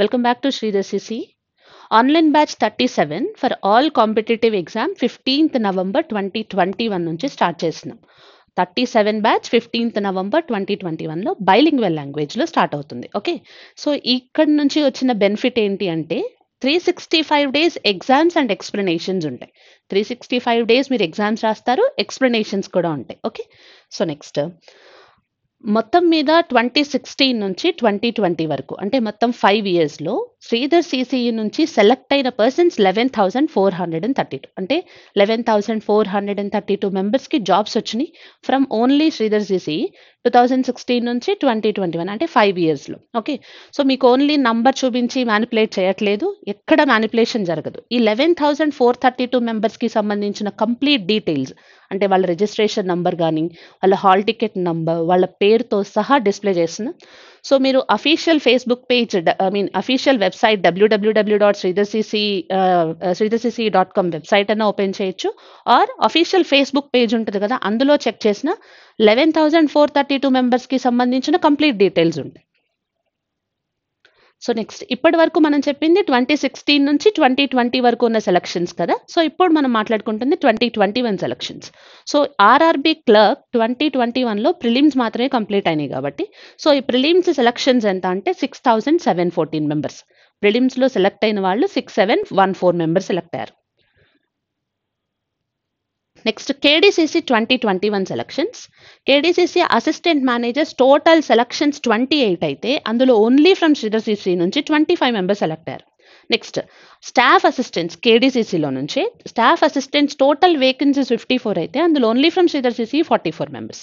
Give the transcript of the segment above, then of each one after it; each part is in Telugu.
Welcome back to Sridhar CC. Online batch thirty seven for all competitive exam fifteenth November twenty twenty one నుంచి స్టార్ట్ చేసినాం thirty seven batch fifteenth November twenty twenty వన్లో బైలింగ్వెల్ లాంగ్వేజ్లో స్టార్ట్ అవుతుంది ఓకే సో ఇక్కడ నుంచి వచ్చిన బెనిఫిట్ ఏంటి అంటే three sixty five days exams and explanations ఉంటాయి త్రీ సిక్స్టీ ఫైవ్ డేస్ మీరు ఎగ్జామ్స్ రాస్తారు ఎక్స్ప్లెనేషన్స్ కూడా ఉంటాయి ఓకే సో నెక్స్ట్ మొత్తం మీద ట్వంటీ సిక్స్టీన్ నుంచి ట్వంటీ ట్వంటీ వరకు అంటే మొత్తం ఫైవ్ ఇయర్స్లో శ్రీధర్ సిసిఈ నుంచి సెలెక్ట్ అయిన persons eleven thousand four hundred and thirty two అంటే eleven thousand four hundred and thirty two మెంబర్స్కి జాబ్స్ వచ్చినాయి from only Sridhar CCE two thousand sixteen నుంచి ట్వంటీ ట్వంటీ వన్ అంటే ఫైవ్ ఇయర్స్లో ఓకే సో మీకు ఓన్లీ నంబర్ చూపించి మ్యానిపులేట్ చేయట్లేదు ఎక్కడ మ్యానిపులేషన్ జరగదు ఈ eleven thousand four thirty two మెంబర్స్కి సంబంధించిన కంప్లీట్ డీటెయిల్స్ అంటే వాళ్ళ రిజిస్ట్రేషన్ నంబర్ కానీ వాళ్ళ హాల్ టికెట్ నంబర్ వాళ్ళ పేరుతో సహా డిస్ప్లే చేసిన సో మీరు official Facebook page I mean official website WWW dot Sridhar CC Sridhar CC dot com website అయినా ఓపెన్ చేయొచ్చు ఆర్ అఫీషియల్ ఫేస్బుక్ పేజ్ ఉంటుంది కదా అందులో చెక్ చేసిన eleven thousand four thirty two మెంబర్స్కి సంబంధించిన కంప్లీట్ డీటెయిల్స్ ఉంటాయి సో నెక్స్ట్ ఇప్పటి వరకు మనం చెప్పింది ట్వంటీ సిక్స్టీన్ నుంచి ట్వంటీ ట్వంటీ వరకు ఉన్న సెలక్షన్స్ కదా సో ఇప్పుడు మనం మాట్లాడుకుంటుంది twenty twenty one selections so RRB clerk twenty twenty వన్లో ప్రిలిమ్స్ మాత్రమే కంప్లీట్ అయినాయి కాబట్టి సో ఈ ప్రిలిమ్స్ సెలక్షన్స్ ఎంత అంటే six thousand seven fourteen members ప్రిలిమ్స్లో సెలెక్ట్ అయిన వాళ్ళు six seven one four members select అయ్యారు next KDCC twenty twenty one selections KDCC assistant managers total selections twenty eight అయితే అందులో ఓన్లీ ఫ్రమ్ శ్రీడీసీసీ నుంచి ట్వంటీ ఫైవ్ మెంబర్స్ సెలెక్ట్ అయ్యారు నెక్స్ట్ స్టాఫ్ అసిస్టెంట్స్ కేడీసీసీలో నుంచి staff assistants total vacancies fifty four అయితే అందులో only from Sridhar CC forty four members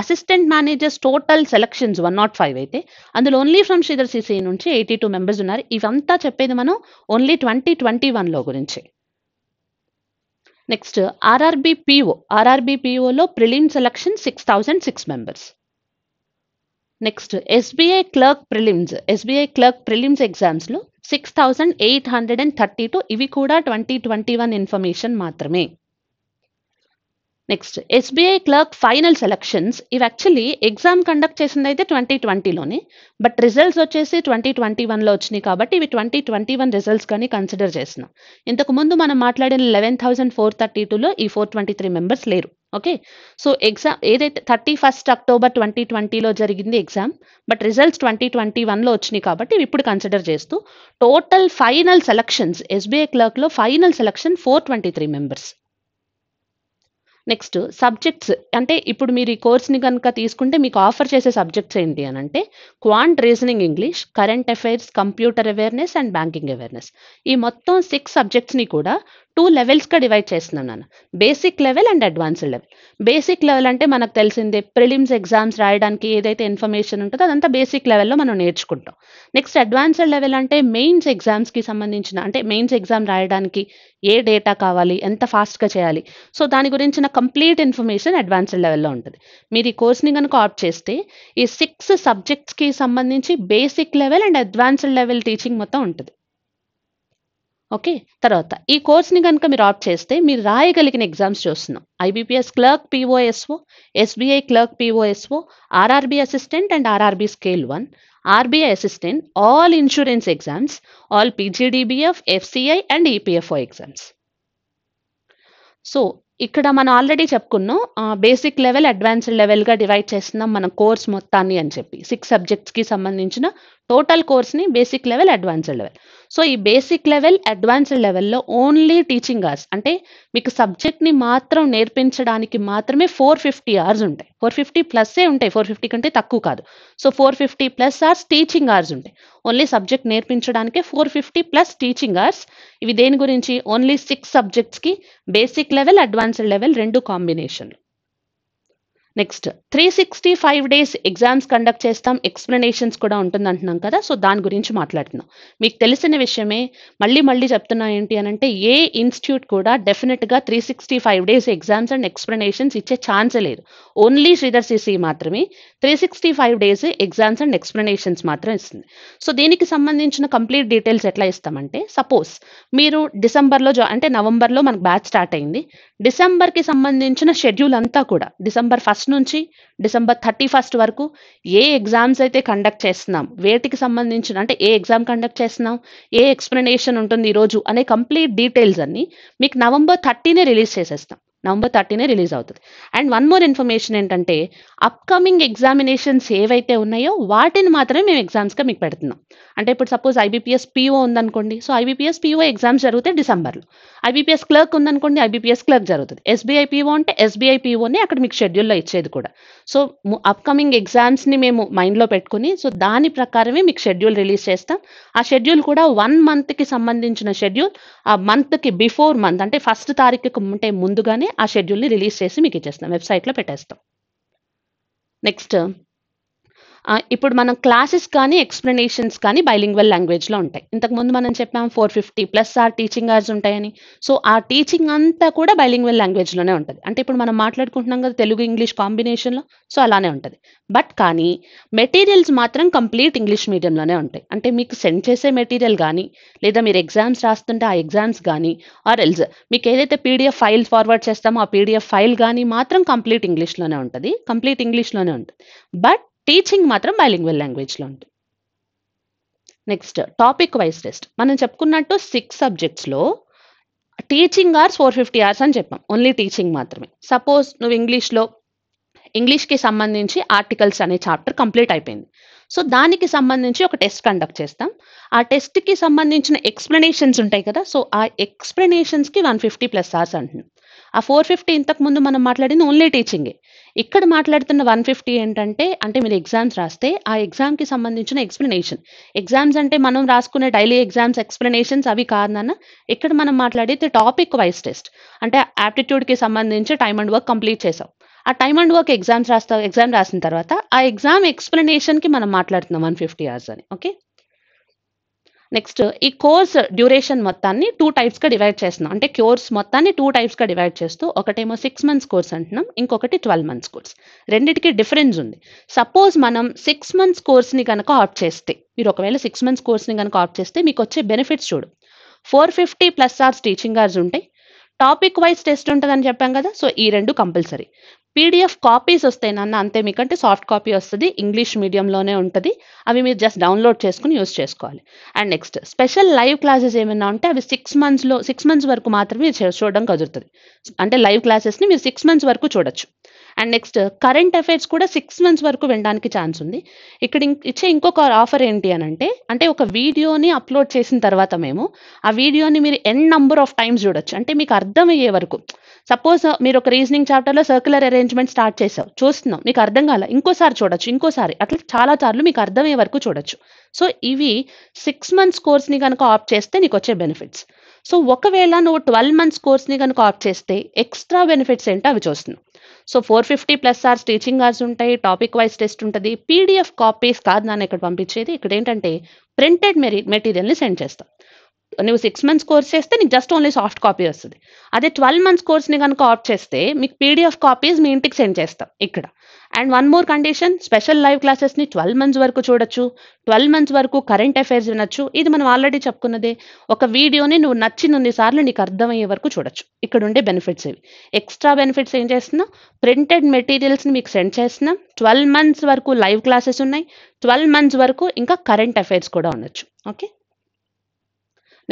assistant managers total selections one naught five అయితే అందులో ఓన్లీ ఫ్రమ్ శ్రీధర్సీసీ నుంచి ఎయిటీ టూ మెంబర్స్ ఉన్నారు ఇవంతా చెప్పేది మనం ఓన్లీ ట్వంటీ ట్వంటీ వన్లో గురించి నెక్స్ట్ ఆర్ఆర్బీ ఆర్ఆర్బిపిఓలో prelim selection six thousand six members next SBI clerk prelims SBI clerk prelims ఎగ్జామ్స్లో six thousand eight hundred and thirty two ఇవి కూడా ట్వంటీ ట్వంటీ వన్ ఇన్ఫర్మేషన్ మాత్రమే next SBI clerk final selections ఇవి యాక్చువల్లీ ఎగ్జామ్ కండక్ట్ చేసింది అయితే ట్వంటీ ట్వంటీలోనే బట్ రిజల్ట్స్ వచ్చేసి ట్వంటీ ట్వంటీ వన్లో వచ్చినాయి కాబట్టి ఇవి ట్వంటీ ట్వంటీ వన్ రిజల్ట్స్ కానీ కన్సిడర్ చేసినాం ఇంతకుముందు మనం మాట్లాడిన లెవెన్ థౌసండ్ ఫోర్ థర్టీ టూలో ఈ ఫోర్ ట్వంటీ త్రీ మెంబర్స్ లేరు ఓకే సో ఎగ్జామ్ ఏదైతే థర్టీ ఫస్ట్ అక్టోబర్ ట్వంటీ ట్వంటీలో జరిగింది exam but results twenty twenty వన్లో వచ్చినాయి కాబట్టి ఇవి ఇప్పుడు కన్సిడర్ చేస్తూ టోటల్ ఫైనల్ సెలక్షన్స్ ఎస్బీఐ క్లర్క్లో final selection four twenty three members next subjects అంటే ఇప్పుడు మీరు ఈ కోర్స్ని కనుక తీసుకుంటే మీకు ఆఫర్ చేసే సబ్జెక్ట్స్ ఏంటి అని అంటే quant reasoning English current affairs computer awareness and banking awareness ఈ మొత్తం సిక్స్ సబ్జెక్ట్స్ని కూడా టూ లెవెల్స్గా డివైడ్ చేస్తున్నాను నన్ను basic level and advanced level basic level అంటే మనకు తెలిసిందే ప్రిలిమ్స్ ఎగ్జామ్స్ రాయడానికి ఏదైతే ఇన్ఫర్మేషన్ ఉంటుందో అదంతా బేసిక్ లెవెల్లో మనం నేర్చుకుంటాం నెక్స్ట్ అడ్వాన్స్డ్ లెవెల్ అంటే మెయిన్స్ ఎగ్జామ్స్కి సంబంధించిన అంటే మెయిన్స్ ఎగ్జామ్ రాయడానికి ఏ డేటా కావాలి ఎంత ఫాస్ట్గా చేయాలి సో దాని గురించిన కంప్లీట్ ఇన్ఫర్మేషన్ అడ్వాన్స్డ్ లెవెల్లో ఉంటుంది మీరు ఈ కోర్స్ని కనుక ఆప్ట్ చేస్తే ఈ సిక్స్ సబ్జెక్ట్స్కి సంబంధించి basic level and advanced level teaching మొత్తం ఉంటుంది ఓకే తర్వాత ఈ కోర్స్ని కనుక మీరు ఆప్ట్ చేస్తే మీరు రాయగలిగిన ఎగ్జామ్స్ చూస్తున్నాం IBPS clerk PO SO SBI clerk PO SO RRB assistant and RRB scale one RBI assistant all insurance exams all PGDBF FCI and EPFO exams so ఇక్కడ మనం ఆల్రెడీ చెప్పుకున్నాం బేసిక్ లెవెల్ అడ్వాన్స్డ్ లెవెల్గా డివైడ్ చేస్తున్నాం మన కోర్స్ మొత్తాన్ని అని చెప్పి సిక్స్ సబ్జెక్ట్స్కి సంబంధించిన టోటల్ కోర్స్ని basic level advanced level so ఈ బేసిక్ లెవెల్ అడ్వాన్స్డ్ లెవెల్లో ఓన్లీ టీచింగ్ అవర్స్ అంటే మీకు సబ్జెక్ట్ని మాత్రం నేర్పించడానికి మాత్రమే ఫోర్ ఫిఫ్టీ అవర్స్ ఉంటాయి ఫోర్ ఫిఫ్టీ ప్లస్సే ఉంటాయి ఫోర్ ఫిఫ్టీ కంటే తక్కువ కాదు so four fifty plus hours teaching hours ఉంటాయి ఓన్లీ సబ్జెక్ట్ నేర్పించడానికే four fifty plus teaching hours ఇవి దేని గురించి ఓన్లీ సిక్స్ సబ్జెక్ట్స్కి బేసిక్ లెవెల్ అడ్వాన్స్డ్ లెవెల్ రెండు కాంబినేషన్లు next three sixty five days exams conduct చేస్తాం ఎక్స్ప్లెనేషన్స్ కూడా ఉంటుంది అంటున్నాం కదా సో దాని గురించి మాట్లాడుతున్నాం మీకు తెలిసిన విషయమే మళ్ళీ మళ్ళీ చెప్తున్నా ఏంటి అని అంటే ఏ ఇన్స్టిట్యూట్ కూడా డెఫినెట్గా three sixty five days exams and explanations ఇచ్చే ఛాన్స్ లేదు ఓన్లీ శ్రీధర్ సిసి మాత్రమే three sixty five days exams and explanations మాత్రం ఇస్తుంది సో దీనికి సంబంధించిన కంప్లీట్ డీటెయిల్స్ ఎట్లా ఇస్తామంటే సపోజ్ మీరు డిసెంబర్లో జా అంటే నవంబర్లో మనకు బ్యాచ్ స్టార్ట్ అయింది డిసెంబర్కి సంబంధించిన షెడ్యూల్ అంతా కూడా డిసెంబర్ ఫస్ట్ ఫస్ట్ నుంచి డిసెంబర్ థర్టీ ఫస్ట్ వరకు ఏ ఎగ్జామ్స్ అయితే కండక్ట్ చేస్తున్నాం వేటికి సంబంధించిన అంటే ఏ ఎగ్జామ్ కండక్ట్ చేస్తున్నాం ఏ ఎక్స్ప్లెనేషన్ ఉంటుంది ఈరోజు అనే కంప్లీట్ డీటెయిల్స్ అన్నీ మీకు నవంబర్ థర్టీనే రిలీజ్ చేసేస్తాం నవంబర్ థర్టీనే రిలీజ్ అవుతుంది అండ్ వన్ మోర్ ఇన్ఫర్మేషన్ ఏంటంటే అప్కమింగ్ ఎగ్జామినేషన్స్ ఏవైతే ఉన్నాయో వాటిని మాత్రమే మేము ఎగ్జామ్స్గా మీకు పెడుతున్నాం అంటే ఇప్పుడు సపోజ్ ఐబీపీఎస్ పీఓ ఉందనుకోండి సో ఐబీపీఎస్ పీఓ ఎగ్జామ్స్ జరుగుతాయి డిసెంబర్లో ఐబీపీఎస్ క్లర్క్ ఉందనుకోండి ఐబీపీఎస్ క్లర్క్ జరుగుతుంది ఎస్బీఐ పీఓ అంటే ఎస్బీఐ పీఓనే అక్కడ మీకు షెడ్యూల్లో ఇచ్చేది కూడా సో అప్కమింగ్ ఎగ్జామ్స్ని మేము మైండ్లో పెట్టుకుని సో దాని ప్రకారమే మీకు షెడ్యూల్ రిలీజ్ చేస్తాం ఆ షెడ్యూల్ కూడా వన్ మంత్కి సంబంధించిన షెడ్యూల్ ఆ మంత్కి బిఫోర్ మంత్ అంటే ఫస్ట్ తారీఖుకు ఉంటే ముందుగానే ఆ షెడ్యూల్ని రిలీజ్ చేసి మీకు ఇచ్చేస్తాం వెబ్సైట్లో పెట్టేస్తాం నెక్స్ట్ ఇప్పుడు మనం క్లాసెస్ కానీ ఎక్స్ప్లెనేషన్స్ కానీ బైలింగ్వల్ లాంగ్వేజ్లో ఉంటాయి ఇంతకుముందు మనం చెప్పాం four fifty plus hour teaching hours ఉంటాయని సో ఆ టీచింగ్ అంతా కూడా బైలింగ్వల్ లాంగ్వేజ్లోనే ఉంటుంది అంటే ఇప్పుడు మనం మాట్లాడుకుంటున్నాం కదా తెలుగు ఇంగ్లీష్ కాంబినేషన్లో సో అలానే ఉంటుంది బట్ కానీ మెటీరియల్స్ మాత్రం కంప్లీట్ ఇంగ్లీష్ మీడియంలోనే ఉంటాయి అంటే మీకు సెండ్ చేసే మెటీరియల్ కానీ లేదా మీరు ఎగ్జామ్స్ రాస్తుంటే ఆ ఎగ్జామ్స్ కానీ ఆర్ ఎల్స్ మీకు ఏదైతే పీడిఎఫ్ ఫైల్ ఫార్వర్డ్ చేస్తామో ఆ పీడిఎఫ్ ఫైల్ కానీ మాత్రం కంప్లీట్ ఇంగ్లీష్లోనే ఉంటుంది కంప్లీట్ ఇంగ్లీష్లోనే ఉంటుంది బట్ టీచింగ్ మాత్రం బైలింగ్వల్ లాంగ్వేజ్లో ఉంటుంది నెక్స్ట్ టాపిక్ వైజ్ టెస్ట్ మనం చెప్పుకున్నట్టు సిక్స్ సబ్జెక్ట్స్లో teaching hours four fifty hours అని చెప్పాం ఓన్లీ టీచింగ్ మాత్రమే సపోజ్ నువ్వు ఇంగ్లీష్లో ఇంగ్లీష్కి సంబంధించి ఆర్టికల్స్ అనే చాప్టర్ కంప్లీట్ అయిపోయింది సో దానికి సంబంధించి ఒక టెస్ట్ కండక్ట్ చేస్తాం ఆ టెస్ట్కి సంబంధించిన ఎక్స్ప్లెనేషన్స్ ఉంటాయి కదా సో ఆ ఎక్స్ప్లెనేషన్స్కి వన్ ఫిఫ్టీ ప్లస్ అవర్స్ అంటున్నాం ఆ ఫోర్ ఫిఫ్టీ ఇంతకుముందు మనం మాట్లాడింది ఓన్లీ టీచింగే ఇక్కడ మాట్లాడుతున్న వన్ ఫిఫ్టీ ఏంటంటే అంటే మీరు ఎగ్జామ్స్ రాస్తే ఆ ఎగ్జామ్కి సంబంధించిన ఎక్స్ప్లెనేషన్ ఎగ్జామ్స్ అంటే మనం రాసుకునే డైలీ ఎగ్జామ్స్ ఎక్స్ప్లెనేషన్స్ అవి కాదన్న ఇక్కడ మనం మాట్లాడితే టాపిక్ వైజ్ టెస్ట్ అంటే యాప్టిట్యూడ్కి సంబంధించి టైమ్ అండ్ వర్క్ కంప్లీట్ చేసాం ఆ టైమ్ అండ్ వర్క్ ఎగ్జామ్స్ రాస్తా ఎగ్జామ్ రాసిన తర్వాత ఆ ఎగ్జామ్ ఎక్స్ప్లెనేషన్కి మనం మాట్లాడుతున్నాం వన్ ఫిఫ్టీ అవర్స్ అని ఓకే నెక్స్ట్ ఈ కోర్స్ డ్యూరేషన్ మొత్తాన్ని టూ టైప్స్గా డివైడ్ చేస్తున్నాం అంటే కోర్స్ మొత్తాన్ని టూ టైప్స్గా డివైడ్ చేస్తూ ఒకటేమో సిక్స్ మంత్స్ కోర్స్ అంటున్నాం ఇంకొకటి ట్వెల్వ్ మంత్స్ కోర్స్ రెండిటికి డిఫరెన్స్ ఉంది సపోజ్ మనం సిక్స్ మంత్స్ కోర్స్ని కనుక ఆప్ట్ చేస్తే మీరు ఒకవేళ సిక్స్ మంత్స్ కోర్స్ని కనుక ఆప్ట్ చేస్తే మీకు వచ్చే బెనిఫిట్స్ చూడు four fifty plus hours teaching hours ఉంటాయి టాపిక్ వైజ్ టెస్ట్ ఉంటుందని చెప్పాం కదా సో ఈ రెండు కంపల్సరీ పీడిఎఫ్ కాపీస్ వస్తాయి నాన్న అంతే మీకంటే సాఫ్ట్ కాపీ వస్తుంది ఇంగ్లీష్ మీడియంలోనే ఉంటుంది అవి మీరు జస్ట్ డౌన్లోడ్ చేసుకుని యూస్ చేసుకోవాలి and next special live classes ఏమైనా ఉంటే అవి సిక్స్ మంత్స్లో సిక్స్ మంత్స్ వరకు మాత్రమే చూడడం కుదురుతుంది అంటే లైవ్ క్లాసెస్ని మీరు సిక్స్ మంత్స్ వరకు చూడొచ్చు అండ్ నెక్స్ట్ కరెంట్ అఫైర్స్ కూడా సిక్స్ మంత్స్ వరకు వినడానికి ఛాన్స్ ఉంది ఇక్కడ ఇచ్చే ఇంకొక ఆఫర్ ఏంటి అని అంటే అంటే ఒక వీడియోని అప్లోడ్ చేసిన తర్వాత మేము ఆ వీడియోని మీరు ఎన్ నంబర్ ఆఫ్ టైమ్స్ చూడొచ్చు అంటే మీకు అర్థమయ్యే వరకు సపోజ్ మీరు ఒక రీజనింగ్ చాప్టర్లో సర్క్యులర్ అరేంజ్ పెంచమని స్టార్ట్ చేసావు చూస్తున్నాం నీకు అర్థం కాల ఇంకోసారి చూడొచ్చు ఇంకోసారి అట్లా చాలా సార్లు మీకు అర్థమయ్యే వరకు చూడొచ్చు సో ఇవి సిక్స్ మంత్స్ కోర్స్ని కనుక ఆప్ చేస్తే నీకు వచ్చే బెనిఫిట్స్ సో ఒకవేళ నువ్వు ట్వెల్వ్ మంత్స్ కోర్స్ని కనుక ఆప్ చేస్తే ఎక్స్ట్రా బెనిఫిట్స్ ఏంటో అవి చూస్తున్నావు so four fifty plus hours teaching hours ఉంటాయి టాపిక్ వైజ్ టెస్ట్ ఉంటుంది పీడిఎఫ్ కాపీస్ కాదు నాన్న ఇక్కడ పంపించేది ఇక్కడ ఏంటంటే ప్రింటెడ్ మెరీ మెటీరియల్ని సెండ్ చేస్తాం నువ్వు సిక్స్ మంత్స్ కోర్స్ చేస్తే నీకు జస్ట్ ఓన్లీ సాఫ్ట్ కాపీ వస్తుంది అదే ట్వెల్వ్ మంత్స్ కోర్స్ని కనుక ఆప్ట్ చేస్తే మీకు పీడిఎఫ్ కాపీస్ మీ ఇంటికి సెండ్ చేస్తాం ఇక్కడ and one more condition special live క్లాసెస్ని ట్వెల్వ్ మంత్స్ వరకు చూడొచ్చు ట్వెల్వ్ మంత్స్ వరకు కరెంట్ అఫైర్స్ వినొచ్చు ఇది మనం ఆల్రెడీ చెప్పుకున్నదే ఒక వీడియోని నువ్వు నచ్చినన్ని సార్లు నీకు అర్థమయ్యే వరకు చూడొచ్చు ఇక్కడ ఉండే బెనిఫిట్స్ ఇవి ఎక్స్ట్రా బెనిఫిట్స్ ఏం చేస్తున్నా ప్రింటెడ్ మెటీరియల్స్ని మీకు సెండ్ చేస్తున్నాం ట్వెల్వ్ మంత్స్ వరకు లైవ్ క్లాసెస్ ఉన్నాయి ట్వెల్వ్ మంత్స్ వరకు ఇంకా కరెంట్ అఫైర్స్ కూడా ఉండొచ్చు ఓకే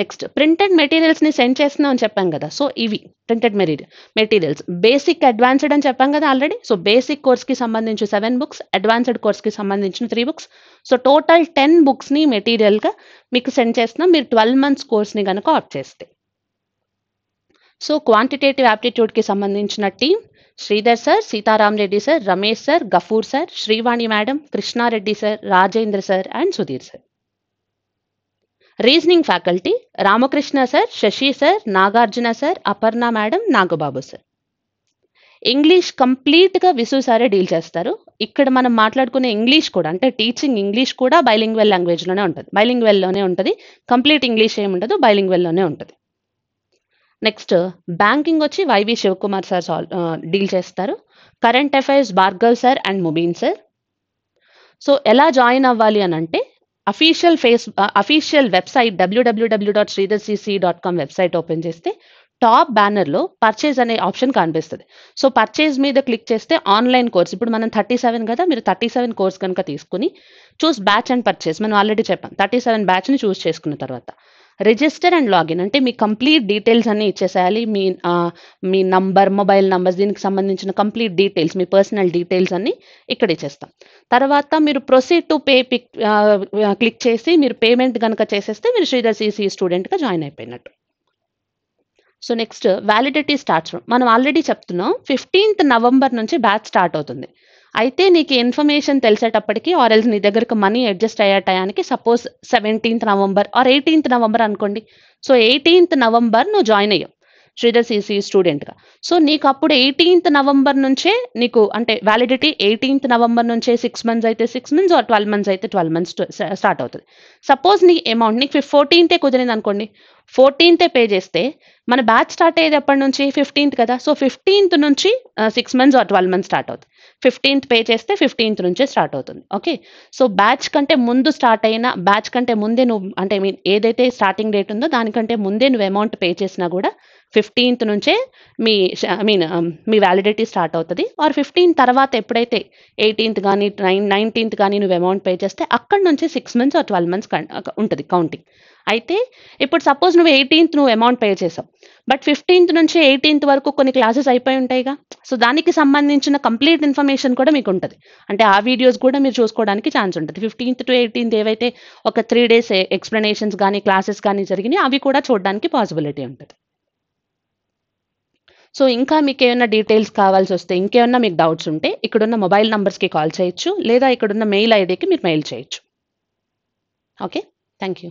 నెక్స్ట్ ప్రింటెడ్ మెటీరియల్స్ని సెండ్ చేస్తున్నాం అని చెప్పాం కదా సో ఇవి printed material materials basic advanced అని చెప్పాం కదా ఆల్రెడీ సో బేసిక్ కోర్స్కి సంబంధించి సెవెన్ బుక్స్ అడ్వాన్స్డ్ కోర్స్కి సంబంధించిన three books so total ten బుక్స్ని మెటీరియల్గా మీకు సెండ్ చేస్తున్నాం మీరు ట్వెల్వ్ మంత్స్ కోర్స్ని కనుక ఆప్ట్ చేస్తే సో క్వాంటిటేటివ్ యాప్టిట్యూడ్కి సంబంధించిన team Sridhar sir Sitaram Reddy sir Ramesh sir Gafoor sir Srivani madam Krishnareddy sir Rajendra sir and Sudheer sir reasoning faculty Ramakrishna sir Sasi sir Nagarjuna sir Aparna madam Nagababu sir English కంప్లీట్గా విసు సారే డీల్ చేస్తారు ఇక్కడ మనం మాట్లాడుకునే ఇంగ్లీష్ కూడా అంటే టీచింగ్ ఇంగ్లీష్ కూడా బైలింగ్వెల్ లాంగ్వేజ్లోనే ఉంటుంది బైలింగ్వెల్లోనే ఉంటుంది కంప్లీట్ ఇంగ్లీష్ ఏమి ఉండదు బైలింగ్వెల్లోనే ఉంటుంది నెక్స్ట్ బ్యాంకింగ్ వచ్చి వైవి శివకుమార్ సార్ డీల్ చేస్తారు current affairs Bhargav sir and Mubeen sir so ఎలా జాయిన్ అవ్వాలి అని అంటే అఫీషియల్ ఫేస్ అఫీషియల్ వెబ్సైట్ డబ్ల్యూడబ్ల్యూడబ్ల్యూ dot Sridhar CC dot com website open చేస్తే టాప్ బ్యానర్లో పర్చేజ్ అనే ఆప్షన్ కనిపిస్తుంది సో పర్చేజ్ మీద క్లిక్ చేస్తే ఆన్లైన్ కోర్స్ ఇప్పుడు మనం థర్టీ సెవెన్ కదా మీరు థర్టీ సెవెన్ కోర్స్ కనుక తీసుకుని చూస్ బ్యాచ్ అండ్ పర్చేస్ మనం ఆల్రెడీ చెప్పాం థర్టీ సెవెన్ బ్యాచ్ని చూస్ చేసుకున్న తర్వాత రిజిస్టర్ అండ్ లాగిన్ అంటే మీ కంప్లీట్ డీటెయిల్స్ అన్నీ ఇచ్చేసేయాలి మీ మీ నంబర్ మొబైల్ నంబర్స్ దీనికి సంబంధించిన కంప్లీట్ డీటెయిల్స్ మీ పర్సనల్ డీటెయిల్స్ అన్నీ ఇక్కడ ఇచ్చేస్తాం తర్వాత మీరు proceed to pay pick click చేసి మీరు పేమెంట్ కనుక చేసేస్తే మీరు శ్రీధర్ సిసి స్టూడెంట్గా జాయిన్ అయిపోయినట్టు సో నెక్స్ట్ వ్యాలిడిటీ స్టార్ట్స్ మనం ఆల్రెడీ చెప్తున్నాం ఫిఫ్టీన్త్ నవంబర్ నుంచి బ్యాచ్ స్టార్ట్ అవుతుంది అయితే నీకు ఇన్ఫర్మేషన్ తెలిసేటప్పటికి ఆర్ఎల్స్ నీ దగ్గరకు మనీ అడ్జస్ట్ అయ్యే టయానికి suppose seventeenth November or eighteenth November అనుకోండి సో ఎయిటీన్త్ నవంబర్ నువ్వు జాయిన్ అయ్యావు శ్రీధర్ సిసి స్టూడెంట్గా సో నీకు అప్పుడు ఎయిటీన్త్ నవంబర్ నుంచే నీకు అంటే వ్యాలిడిటీ ఎయిటీన్త్ నవంబర్ నుంచే సిక్స్ మంత్స్ అయితే six months or twelve months అయితే ట్వెల్వ్ మంత్స్ స్టార్ట్ అవుతుంది సపోజ్ నీ అమౌంట్ నీకు ఫోర్టీన్తే కుదిరింది అనుకోండి ఫోర్టీన్తే పే చేస్తే మన బ్యాచ్ స్టార్ట్ అయ్యేది ఎప్పటి నుంచి ఫిఫ్టీన్త్ కదా సో ఫిఫ్టీన్త్ నుంచి six months or twelve months start అవుతుంది ఫిఫ్టీన్త్ పే చేస్తే ఫిఫ్టీన్త్ నుంచే స్టార్ట్ అవుతుంది ఓకే సో బ్యాచ్ కంటే ముందు స్టార్ట్ అయినా బ్యాచ్ కంటే ముందే నువ్వు అంటే మీన్ ఏదైతే స్టార్టింగ్ డేట్ ఉందో దానికంటే ముందే నువ్వు అమౌంట్ పే చేసినా కూడా ఫిఫ్టీన్త్ నుంచే మీ ఐ మీన్ um, మీ వ్యాలిడిటీ స్టార్ట్ అవుతుంది ఆర్ ఫిఫ్టీన్ తర్వాత ఎప్పుడైతే ఎయిటీన్త్ కానీ నైన్ నైన్టీన్త్ కానీ నువ్వు అమౌంట్ పే చేస్తే అక్కడ నుంచి six months or twelve months ఉంటుంది కౌంటింగ్ అయితే ఇప్పుడు సపోజ్ నువ్వు ఎయిటీన్త్ నువ్వు అమౌంట్ పే చేసావు బట్ ఫిఫ్టీన్త్ నుంచి ఎయిటీన్త్ వరకు కొన్ని క్లాసెస్ అయిపోయి ఉంటాయిగా సో దానికి సంబంధించిన కంప్లీట్ ఇన్ఫర్మేషన్ కూడా మీకు ఉంటుంది అంటే ఆ వీడియోస్ కూడా మీరు చూసుకోవడానికి ఛాన్స్ ఉంటుంది ఫిఫ్టీన్త్ టు ఎయిటీన్త్ ఏవైతే ఒక త్రీ డేస్ ఎక్స్ప్లెనేషన్స్ కానీ క్లాసెస్ కానీ జరిగినాయి అవి కూడా చూడడానికి పాసిబిలిటీ ఉంటుంది సో ఇంకా మీకు ఏమైనా డీటెయిల్స్ కావాల్సి వస్తే ఇంకేమైనా మీకు డౌట్స్ ఉంటే ఇక్కడున్న మొబైల్ నంబర్స్కి కాల్ చేయొచ్చు లేదా ఇక్కడున్న మెయిల్ ఐడికి మీరు మెయిల్ చేయొచ్చు ఓకే థ్యాంక్ యూ